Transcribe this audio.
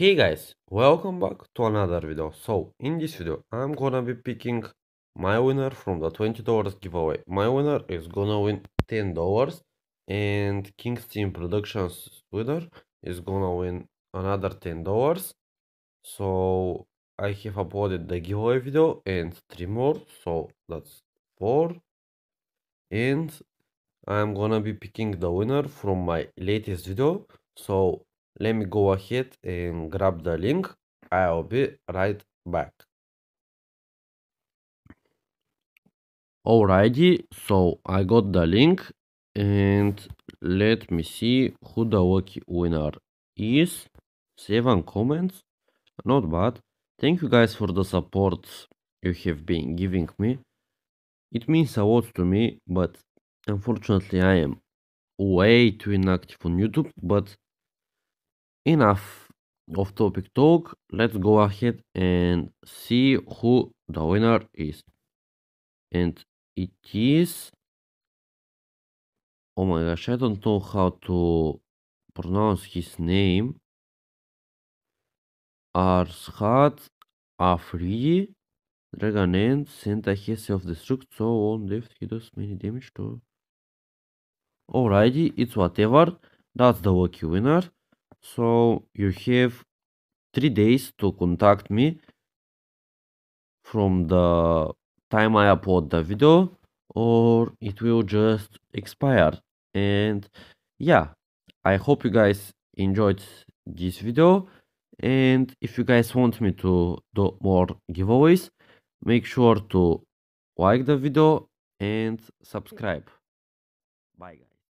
Hey guys, welcome back to another video. So in this video, I'm gonna be picking my winner from the $20 giveaway. My winner is gonna win $10 and King's Team Productions winner is gonna win another $10. So I have uploaded the giveaway video and three more, so that's four. And I'm gonna be picking the winner from my latest video. So let me go ahead and grab the link i'll be right back alrighty so i got the link and let me see who the lucky winner is seven comments not bad thank you guys for the support you have been giving me it means a lot to me but unfortunately i am way too inactive on youtube but enough of topic talk. Let's go ahead and see who the winner is. And it is. Oh my gosh, I don't know how to pronounce his name. Arshad Afridi. Dragon and sent a hissy of destruct, so on left he does many damage to. Alrighty, it's whatever. That's the lucky winner so you have three days to contact me from the time I upload the video or it will just expire and yeah I hope you guys enjoyed this video and if you guys want me to do more giveaways make sure to like the video and subscribe bye guys